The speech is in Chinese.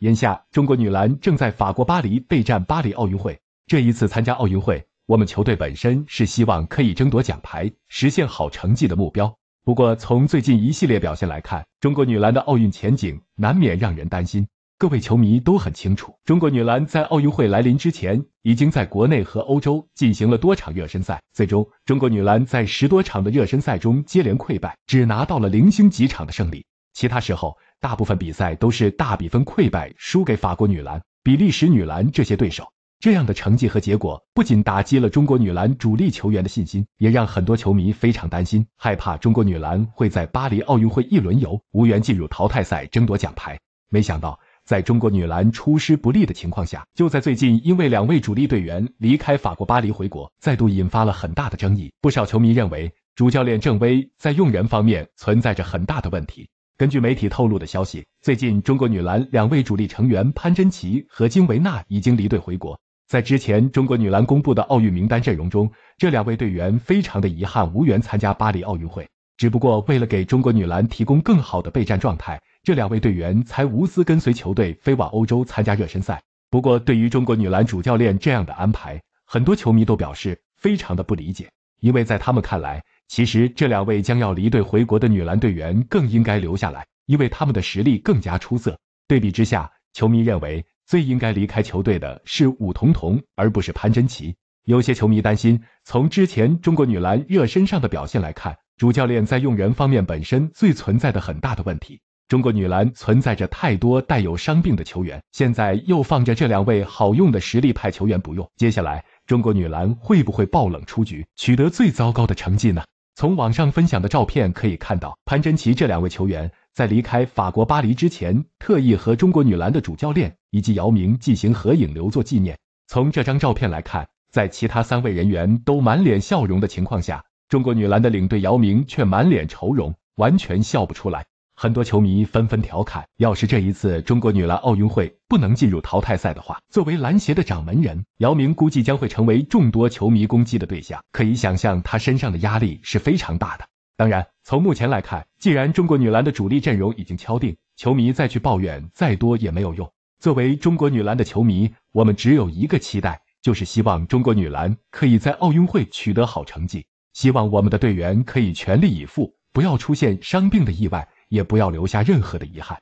眼下，中国女篮正在法国巴黎备战巴黎奥运会。这一次参加奥运会，我们球队本身是希望可以争夺奖牌，实现好成绩的目标。不过，从最近一系列表现来看，中国女篮的奥运前景难免让人担心。各位球迷都很清楚，中国女篮在奥运会来临之前，已经在国内和欧洲进行了多场热身赛。最终，中国女篮在十多场的热身赛中接连溃败，只拿到了零星几场的胜利。其他时候，大部分比赛都是大比分溃败，输给法国女篮、比利时女篮这些对手。这样的成绩和结果，不仅打击了中国女篮主力球员的信心，也让很多球迷非常担心，害怕中国女篮会在巴黎奥运会一轮游，无缘进入淘汰赛争夺奖牌。没想到，在中国女篮出师不利的情况下，就在最近，因为两位主力队员离开法国巴黎回国，再度引发了很大的争议。不少球迷认为，主教练郑薇在用人方面存在着很大的问题。根据媒体透露的消息，最近中国女篮两位主力成员潘臻琪和金维娜已经离队回国。在之前中国女篮公布的奥运名单阵容中，这两位队员非常的遗憾，无缘参加巴黎奥运会。只不过为了给中国女篮提供更好的备战状态，这两位队员才无私跟随球队飞往欧洲参加热身赛。不过，对于中国女篮主教练这样的安排，很多球迷都表示非常的不理解，因为在他们看来。其实，这两位将要离队回国的女篮队员更应该留下来，因为他们的实力更加出色。对比之下，球迷认为最应该离开球队的是武桐桐，而不是潘臻琦。有些球迷担心，从之前中国女篮热身上的表现来看，主教练在用人方面本身最存在的很大的问题。中国女篮存在着太多带有伤病的球员，现在又放着这两位好用的实力派球员不用，接下来中国女篮会不会爆冷出局，取得最糟糕的成绩呢？从网上分享的照片可以看到，潘臻奇这两位球员在离开法国巴黎之前，特意和中国女篮的主教练以及姚明进行合影留作纪念。从这张照片来看，在其他三位人员都满脸笑容的情况下，中国女篮的领队姚明却满脸愁容，完全笑不出来。很多球迷纷纷调侃，要是这一次中国女篮奥运会不能进入淘汰赛的话，作为篮协的掌门人，姚明估计将会成为众多球迷攻击的对象。可以想象，他身上的压力是非常大的。当然，从目前来看，既然中国女篮的主力阵容已经敲定，球迷再去抱怨再多也没有用。作为中国女篮的球迷，我们只有一个期待，就是希望中国女篮可以在奥运会取得好成绩，希望我们的队员可以全力以赴，不要出现伤病的意外。也不要留下任何的遗憾。